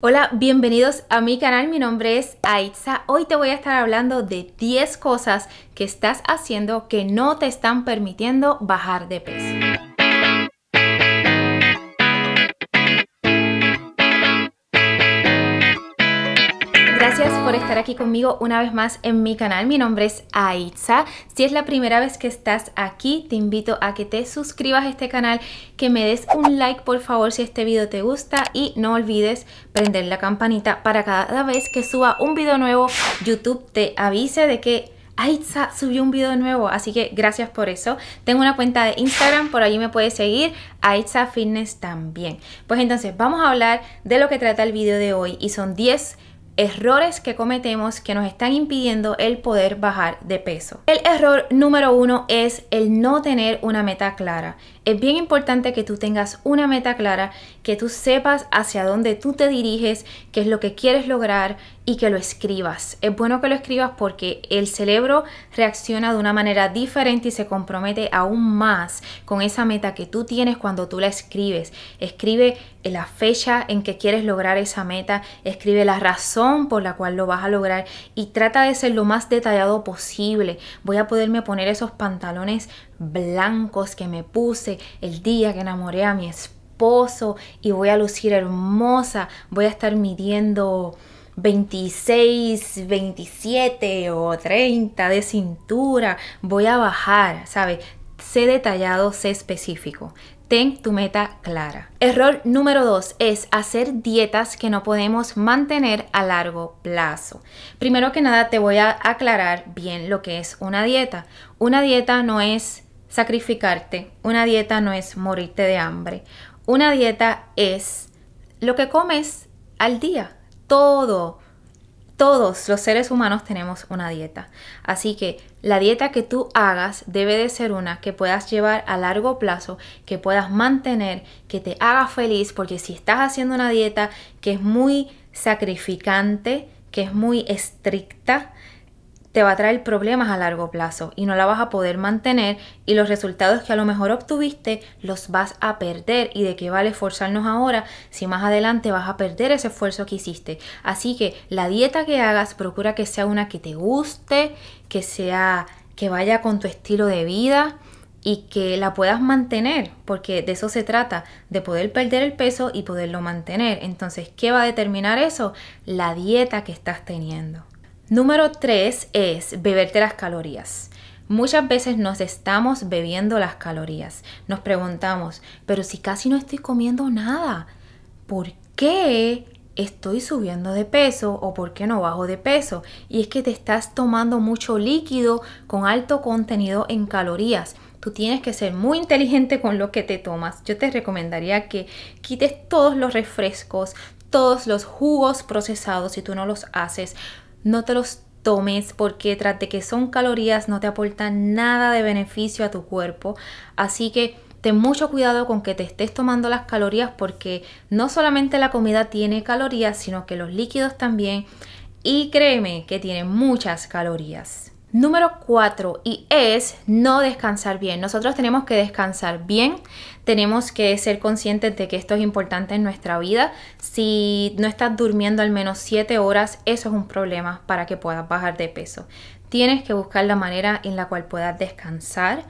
Hola, bienvenidos a mi canal, mi nombre es Aitza. Hoy te voy a estar hablando de 10 cosas que estás haciendo que no te están permitiendo bajar de peso. gracias por estar aquí conmigo una vez más en mi canal. Mi nombre es Aitza. Si es la primera vez que estás aquí, te invito a que te suscribas a este canal, que me des un like por favor si este video te gusta y no olvides prender la campanita para cada vez que suba un video nuevo, YouTube te avise de que Aitza subió un video nuevo, así que gracias por eso. Tengo una cuenta de Instagram, por allí me puedes seguir, Aitza Fitness también. Pues entonces vamos a hablar de lo que trata el video de hoy y son 10 errores que cometemos que nos están impidiendo el poder bajar de peso. El error número uno es el no tener una meta clara. Es bien importante que tú tengas una meta clara que tú sepas hacia dónde tú te diriges, qué es lo que quieres lograr y que lo escribas. Es bueno que lo escribas porque el cerebro reacciona de una manera diferente y se compromete aún más con esa meta que tú tienes cuando tú la escribes. Escribe la fecha en que quieres lograr esa meta, escribe la razón por la cual lo vas a lograr y trata de ser lo más detallado posible. Voy a poderme poner esos pantalones blancos que me puse el día que enamoré a mi esposa y voy a lucir hermosa, voy a estar midiendo 26, 27 o 30 de cintura, voy a bajar, ¿sabes? Sé detallado, sé específico. Ten tu meta clara. Error número dos es hacer dietas que no podemos mantener a largo plazo. Primero que nada te voy a aclarar bien lo que es una dieta. Una dieta no es sacrificarte, una dieta no es morirte de hambre, una dieta es lo que comes al día, todo. Todos los seres humanos tenemos una dieta. Así que la dieta que tú hagas debe de ser una que puedas llevar a largo plazo, que puedas mantener, que te haga feliz, porque si estás haciendo una dieta que es muy sacrificante, que es muy estricta, te va a traer problemas a largo plazo y no la vas a poder mantener y los resultados que a lo mejor obtuviste los vas a perder y de qué vale esforzarnos ahora si más adelante vas a perder ese esfuerzo que hiciste. Así que la dieta que hagas procura que sea una que te guste, que sea que vaya con tu estilo de vida y que la puedas mantener, porque de eso se trata, de poder perder el peso y poderlo mantener. Entonces, ¿qué va a determinar eso? La dieta que estás teniendo. Número 3 es beberte las calorías. Muchas veces nos estamos bebiendo las calorías. Nos preguntamos, pero si casi no estoy comiendo nada, ¿por qué estoy subiendo de peso o por qué no bajo de peso? Y es que te estás tomando mucho líquido con alto contenido en calorías. Tú tienes que ser muy inteligente con lo que te tomas. Yo te recomendaría que quites todos los refrescos, todos los jugos procesados si tú no los haces no te los tomes porque tras de que son calorías no te aportan nada de beneficio a tu cuerpo. Así que ten mucho cuidado con que te estés tomando las calorías porque no solamente la comida tiene calorías, sino que los líquidos también. Y créeme que tienen muchas calorías. Número 4, y es no descansar bien. Nosotros tenemos que descansar bien, tenemos que ser conscientes de que esto es importante en nuestra vida. Si no estás durmiendo al menos 7 horas, eso es un problema para que puedas bajar de peso. Tienes que buscar la manera en la cual puedas descansar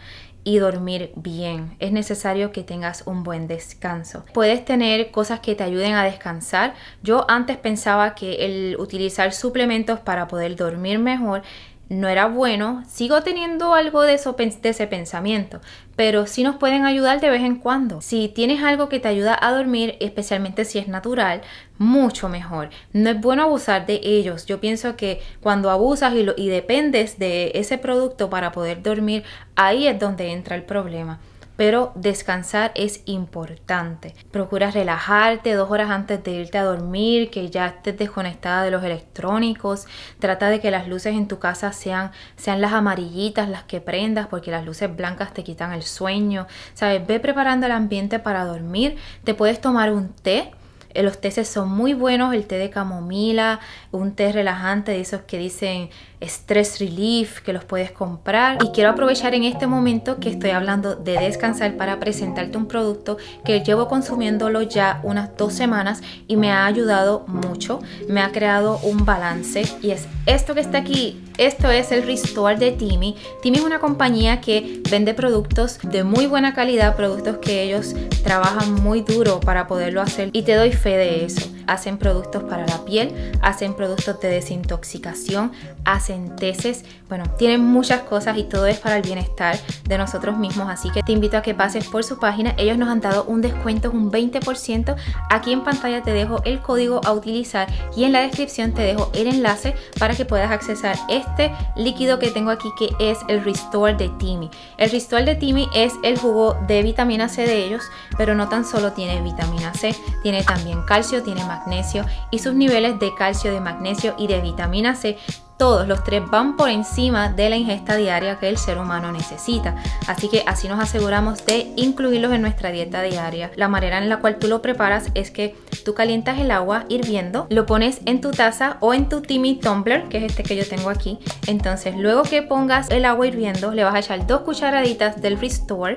y dormir bien. Es necesario que tengas un buen descanso. Puedes tener cosas que te ayuden a descansar. Yo antes pensaba que el utilizar suplementos para poder dormir mejor no era bueno, sigo teniendo algo de, ese pensamiento, pero sí nos pueden ayudar de vez en cuando. Si tienes algo que te ayuda a dormir, especialmente si es natural, mucho mejor. No es bueno abusar de ellos. Yo pienso que cuando abusas y dependes de ese producto para poder dormir, ahí es donde entra el problema pero descansar es importante. procuras relajarte dos horas antes de irte a dormir, que ya estés desconectada de los electrónicos. Trata de que las luces en tu casa sean, sean las amarillitas, las que prendas, porque las luces blancas te quitan el sueño. ¿Sabes? Ve preparando el ambiente para dormir. Te puedes tomar un té eh, los tés son muy buenos, el té de camomila, un té relajante de esos que dicen stress relief, que los puedes comprar. Y quiero aprovechar en este momento que estoy hablando de descansar para presentarte un producto que llevo consumiéndolo ya unas dos semanas y me ha ayudado mucho, me ha creado un balance y es esto que está aquí, esto es el Restore de Timmy. Timmy es una compañía que vende productos de muy buena calidad, productos que ellos trabajan muy duro para poderlo hacer y te doy fe fe de eso. hacen productos para la piel, hacen productos de desintoxicación, hacen tesis, bueno, tienen muchas cosas y todo es para el bienestar de nosotros mismos, así que te invito a que pases por su página, ellos nos han dado un descuento, un 20%, aquí en pantalla te dejo el código a utilizar y en la descripción te dejo el enlace para que puedas accesar este líquido que tengo aquí que es el Restore de Timmy. El Restore de Timmy es el jugo de vitamina C de ellos, pero no tan solo tiene vitamina C, tiene también calcio, tiene más magnesio y sus niveles de calcio, de magnesio y de vitamina C todos los tres van por encima de la ingesta diaria que el ser humano necesita. Así que así nos aseguramos de incluirlos en nuestra dieta diaria. La manera en la cual tú lo preparas es que tú calientas el agua hirviendo, lo pones en tu taza o en tu Timmy Tumbler, que es este que yo tengo aquí. Entonces, luego que pongas el agua hirviendo, le vas a echar dos cucharaditas del Restore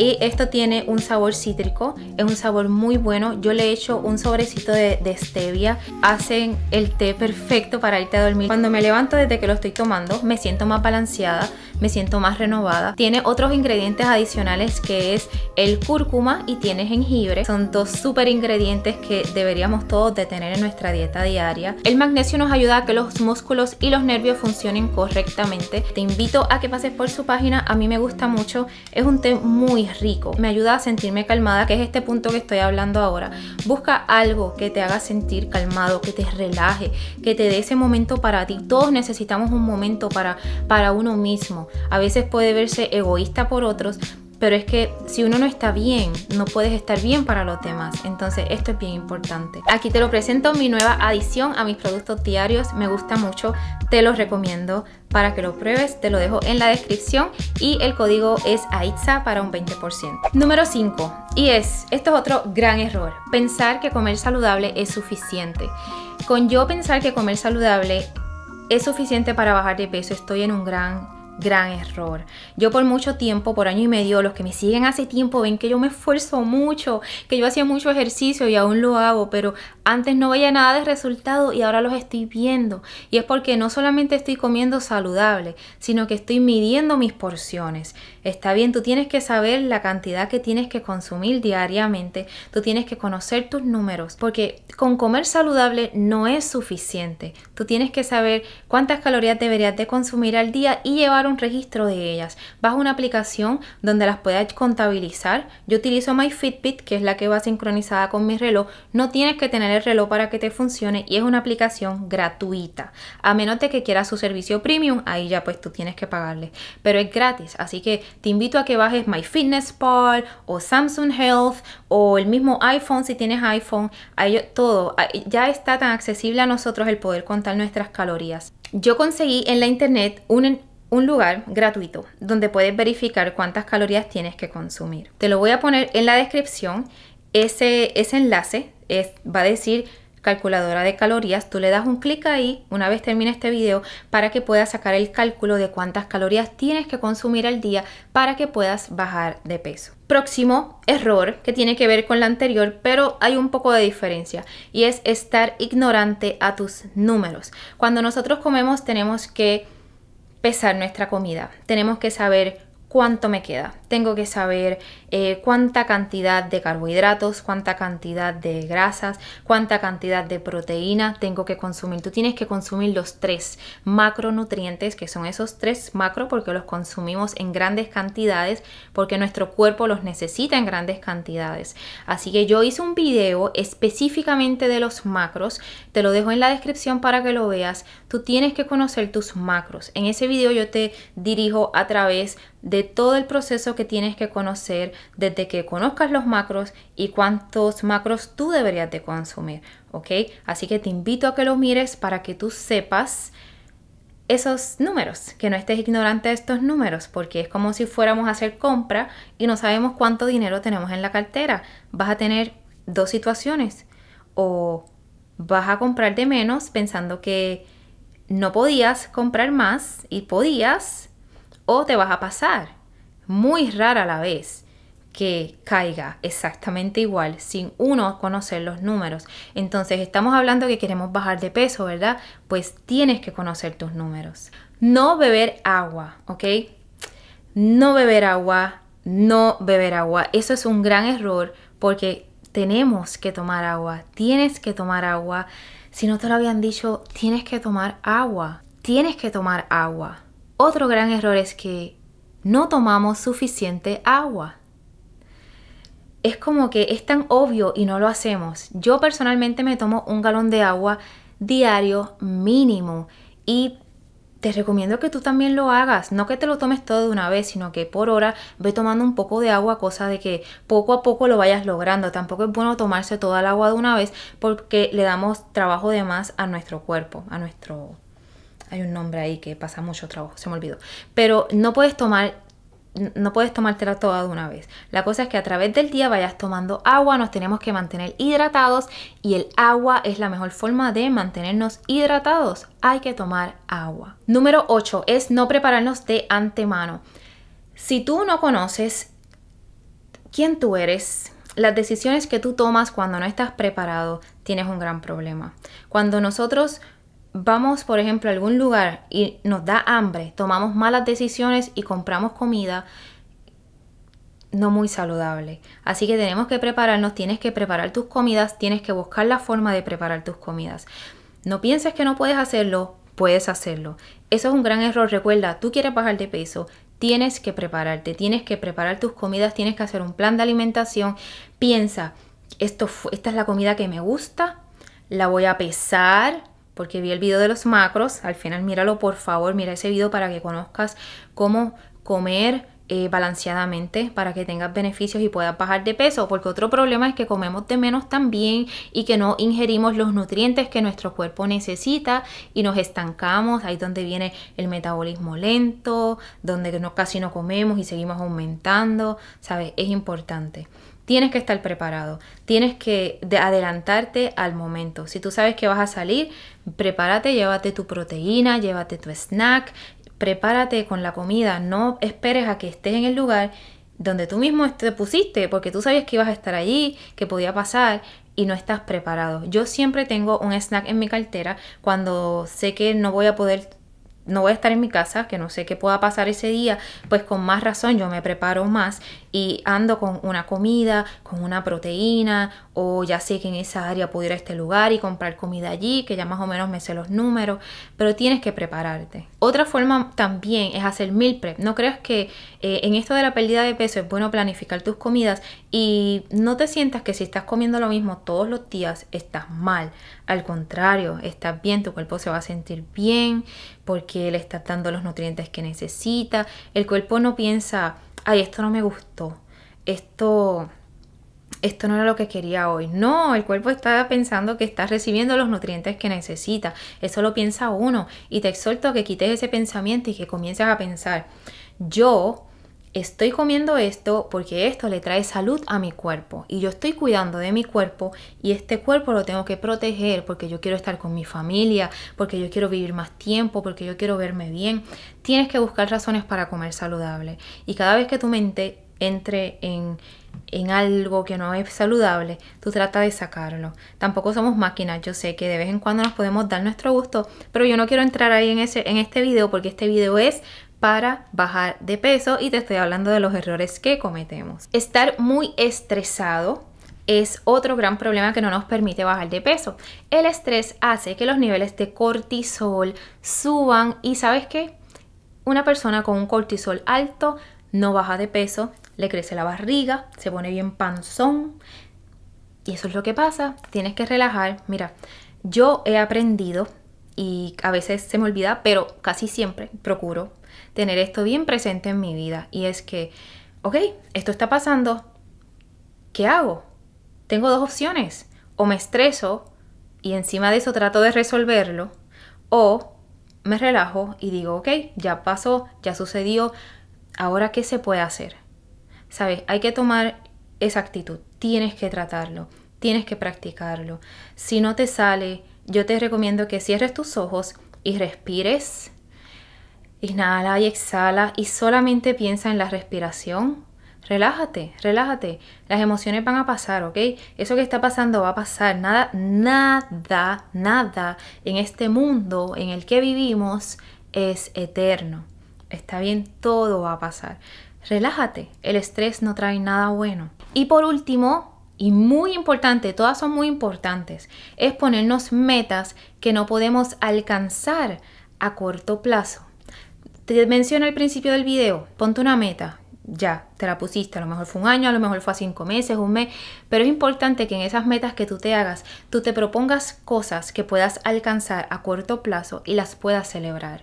y esto tiene un sabor cítrico, es un sabor muy bueno. Yo le he hecho un sobrecito de, de stevia. Hacen el té perfecto para irte a dormir. Cuando me levanto desde que lo estoy tomando, me siento más balanceada me siento más renovada. Tiene otros ingredientes adicionales que es el cúrcuma y tiene jengibre. Son dos súper ingredientes que deberíamos todos de tener en nuestra dieta diaria. El magnesio nos ayuda a que los músculos y los nervios funcionen correctamente. Te invito a que pases por su página, a mí me gusta mucho. Es un té muy rico, me ayuda a sentirme calmada, que es este punto que estoy hablando ahora. Busca algo que te haga sentir calmado, que te relaje, que te dé ese momento para ti. Todos necesitamos un momento para, para uno mismo. A veces puede verse egoísta por otros, pero es que si uno no está bien, no puedes estar bien para los demás. Entonces esto es bien importante. Aquí te lo presento, mi nueva adición a mis productos diarios. Me gusta mucho, te los recomiendo. Para que lo pruebes, te lo dejo en la descripción y el código es AITSA para un 20%. Número 5. Y es, esto es otro gran error, pensar que comer saludable es suficiente. Con yo pensar que comer saludable es suficiente para bajar de peso, estoy en un gran gran error. Yo por mucho tiempo, por año y medio, los que me siguen hace tiempo ven que yo me esfuerzo mucho, que yo hacía mucho ejercicio y aún lo hago, pero antes no veía nada de resultado y ahora los estoy viendo. Y es porque no solamente estoy comiendo saludable, sino que estoy midiendo mis porciones. Está bien, tú tienes que saber la cantidad que tienes que consumir diariamente, tú tienes que conocer tus números, porque con comer saludable no es suficiente. Tú tienes que saber cuántas calorías deberías de consumir al día y llevar un registro de ellas. a una aplicación donde las puedas contabilizar. Yo utilizo MyFitbit, que es la que va sincronizada con mi reloj. No tienes que tener el reloj para que te funcione y es una aplicación gratuita. A menos de que quieras su servicio premium, ahí ya pues tú tienes que pagarle. Pero es gratis, así que te invito a que bajes Fitness MyFitnessPal o Samsung Health o el mismo iPhone si tienes iPhone. Ahí todo. Ya está tan accesible a nosotros el poder contar nuestras calorías. Yo conseguí en la internet un, un lugar gratuito donde puedes verificar cuántas calorías tienes que consumir. Te lo voy a poner en la descripción. Ese, enlace va a decir calculadora de calorías, tú le das un clic ahí una vez termina este video para que puedas sacar el cálculo de cuántas calorías tienes que consumir al día para que puedas bajar de peso. Próximo error que tiene que ver con la anterior, pero hay un poco de diferencia y es estar ignorante a tus números. Cuando nosotros comemos tenemos que pesar nuestra comida. Tenemos que saber cuánto me queda. Tengo que saber eh, cuánta cantidad de carbohidratos, cuánta cantidad de grasas, cuánta cantidad de proteína tengo que consumir. Tú tienes que consumir los tres macronutrientes, que son esos tres macro, porque los consumimos en grandes cantidades, porque nuestro cuerpo los necesita en grandes cantidades. Así que yo hice un video específicamente de los macros, te lo dejo en la descripción para que lo veas. Tú tienes que conocer tus macros. En ese video yo te dirijo a través de todo el proceso que tienes que conocer desde que conozcas los macros y cuántos macros tú deberías de consumir, ¿ok? Así que te invito a que lo mires para que tú sepas esos números, que no estés ignorante de estos números, porque es como si fuéramos a hacer compra y no sabemos cuánto dinero tenemos en la cartera. Vas a tener dos situaciones, o vas a comprar de menos pensando que no podías comprar más y podías, o te vas a pasar. Muy rara la vez que caiga exactamente igual sin uno conocer los números. Entonces estamos hablando que queremos bajar de peso, ¿verdad? Pues tienes que conocer tus números. No beber agua, ¿ok? No beber agua, no beber agua. Eso es un gran error porque tenemos que tomar agua, tienes que tomar agua. Si no te lo habían dicho, tienes que tomar agua, tienes que tomar agua. Otro gran error es que no tomamos suficiente agua. Es como que es tan obvio y no lo hacemos. Yo personalmente me tomo un galón de agua diario mínimo y te recomiendo que tú también lo hagas, no que te lo tomes todo de una vez, sino que por hora ve tomando un poco de agua, cosa de que poco a poco lo vayas logrando. Tampoco es bueno tomarse toda el agua de una vez porque le damos trabajo de más a nuestro cuerpo, a nuestro hay un nombre ahí que pasa mucho trabajo, se me olvidó. Pero no puedes tomar no puedes tomártela toda de una vez. La cosa es que a través del día vayas tomando agua, nos tenemos que mantener hidratados y el agua es la mejor forma de mantenernos hidratados. Hay que tomar agua. Número 8 es no prepararnos de antemano. Si tú no conoces quién tú eres, las decisiones que tú tomas cuando no estás preparado, tienes un gran problema. Cuando nosotros vamos, por ejemplo, a algún lugar y nos da hambre, tomamos malas decisiones y compramos comida no muy saludable. Así que tenemos que prepararnos, tienes que preparar tus comidas, tienes que buscar la forma de preparar tus comidas. No pienses que no puedes hacerlo, puedes hacerlo. Eso es un gran error, recuerda, tú quieres bajar de peso, tienes que prepararte, tienes que preparar tus comidas, tienes que hacer un plan de alimentación. Piensa, esto, esta es la comida que me gusta, la voy a pesar, porque vi el video de los macros, al final míralo por favor, mira ese video para que conozcas cómo comer eh, balanceadamente para que tengas beneficios y puedas bajar de peso, porque otro problema es que comemos de menos también y que no ingerimos los nutrientes que nuestro cuerpo necesita y nos estancamos, ahí donde viene el metabolismo lento, donde no, casi no comemos y seguimos aumentando, ¿sabes? Es importante tienes que estar preparado, tienes que adelantarte al momento. Si tú sabes que vas a salir, prepárate, llévate tu proteína, llévate tu snack, prepárate con la comida, no esperes a que estés en el lugar donde tú mismo te pusiste, porque tú sabías que ibas a estar allí, que podía pasar y no estás preparado. Yo siempre tengo un snack en mi cartera cuando sé que no voy a poder no voy a estar en mi casa, que no sé qué pueda pasar ese día, pues con más razón yo me preparo más y ando con una comida, con una proteína o ya sé que en esa área pudiera ir a este lugar y comprar comida allí, que ya más o menos me sé los números, pero tienes que prepararte. Otra forma también es hacer mil prep. No creas que eh, en esto de la pérdida de peso es bueno planificar tus comidas y no te sientas que si estás comiendo lo mismo todos los días estás mal. Al contrario, estás bien, tu cuerpo se va a sentir bien porque le estás dando los nutrientes que necesita. El cuerpo no piensa ay, esto no me gustó, esto, esto no era lo que quería hoy. No, el cuerpo está pensando que está recibiendo los nutrientes que necesita. Eso lo piensa uno. Y te exhorto a que quites ese pensamiento y que comiences a pensar, yo estoy comiendo esto porque esto le trae salud a mi cuerpo y yo estoy cuidando de mi cuerpo y este cuerpo lo tengo que proteger porque yo quiero estar con mi familia, porque yo quiero vivir más tiempo, porque yo quiero verme bien. Tienes que buscar razones para comer saludable y cada vez que tu mente entre en, en algo que no es saludable, tú trata de sacarlo. Tampoco somos máquinas, yo sé que de vez en cuando nos podemos dar nuestro gusto, pero yo no quiero entrar ahí en, ese, en este video porque este video es para bajar de peso y te estoy hablando de los errores que cometemos. Estar muy estresado es otro gran problema que no nos permite bajar de peso. El estrés hace que los niveles de cortisol suban y sabes qué? Una persona con un cortisol alto no baja de peso, le crece la barriga, se pone bien panzón. Y eso es lo que pasa, tienes que relajar. Mira, yo he aprendido y a veces se me olvida, pero casi siempre procuro tener esto bien presente en mi vida y es que, ok, esto está pasando, ¿qué hago? Tengo dos opciones, o me estreso y encima de eso trato de resolverlo, o me relajo y digo, ok, ya pasó, ya sucedió, ahora qué se puede hacer. Sabes, hay que tomar esa actitud, tienes que tratarlo, tienes que practicarlo. Si no te sale, yo te recomiendo que cierres tus ojos y respires Inhala y exhala y solamente piensa en la respiración. Relájate, relájate. Las emociones van a pasar, ¿ok? Eso que está pasando va a pasar. Nada, nada, nada en este mundo en el que vivimos es eterno. Está bien, todo va a pasar. Relájate, el estrés no trae nada bueno. Y por último, y muy importante, todas son muy importantes, es ponernos metas que no podemos alcanzar a corto plazo. Te menciono al principio del video, ponte una meta, ya, te la pusiste, a lo mejor fue un año, a lo mejor fue a cinco meses, un mes, pero es importante que en esas metas que tú te hagas, tú te propongas cosas que puedas alcanzar a corto plazo y las puedas celebrar.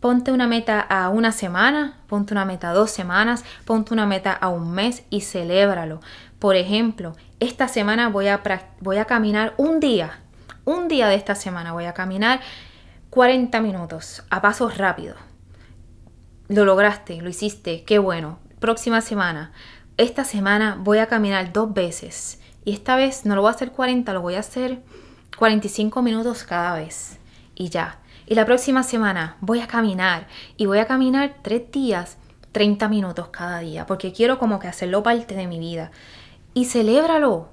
Ponte una meta a una semana, ponte una meta a dos semanas, ponte una meta a un mes y celébralo. Por ejemplo, esta semana voy a, voy a caminar un día, un día de esta semana voy a caminar 40 minutos a pasos rápidos lo lograste, lo hiciste, qué bueno. Próxima semana. Esta semana voy a caminar dos veces. Y esta vez no lo voy a hacer 40, lo voy a hacer 45 minutos cada vez. Y ya. Y la próxima semana voy a caminar. Y voy a caminar tres días, 30 minutos cada día. Porque quiero como que hacerlo parte de mi vida. Y celébralo.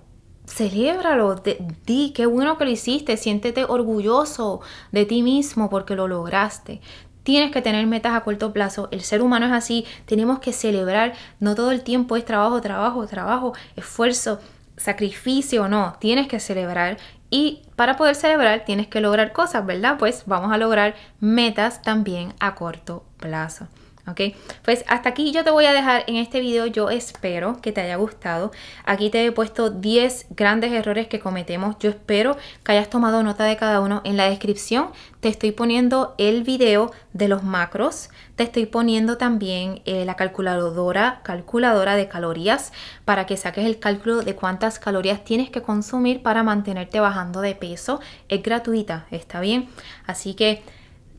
Celébralo, di qué bueno que lo hiciste, siéntete orgulloso de ti mismo porque lo lograste tienes que tener metas a corto plazo. El ser humano es así, tenemos que celebrar, no todo el tiempo es trabajo, trabajo, trabajo, esfuerzo, sacrificio, no, tienes que celebrar. Y para poder celebrar tienes que lograr cosas, ¿verdad? Pues vamos a lograr metas también a corto plazo. ¿ok? Pues hasta aquí yo te voy a dejar en este video, yo espero que te haya gustado. Aquí te he puesto 10 grandes errores que cometemos, yo espero que hayas tomado nota de cada uno. En la descripción te estoy poniendo el video de los macros, te estoy poniendo también eh, la calculadora, calculadora de calorías para que saques el cálculo de cuántas calorías tienes que consumir para mantenerte bajando de peso. Es gratuita, está bien. Así que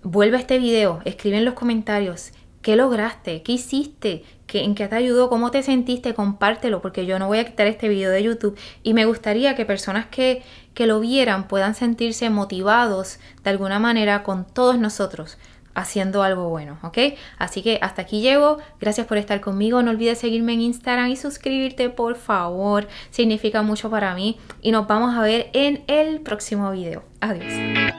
vuelve a este video, escribe en los comentarios ¿Qué lograste? ¿Qué hiciste? ¿Qué, ¿En qué te ayudó? ¿Cómo te sentiste? Compártelo porque yo no voy a quitar este video de YouTube y me gustaría que personas que, que lo vieran puedan sentirse motivados de alguna manera con todos nosotros haciendo algo bueno, ¿ok? Así que hasta aquí llego, gracias por estar conmigo, no olvides seguirme en Instagram y suscribirte por favor, significa mucho para mí y nos vamos a ver en el próximo video. Adiós.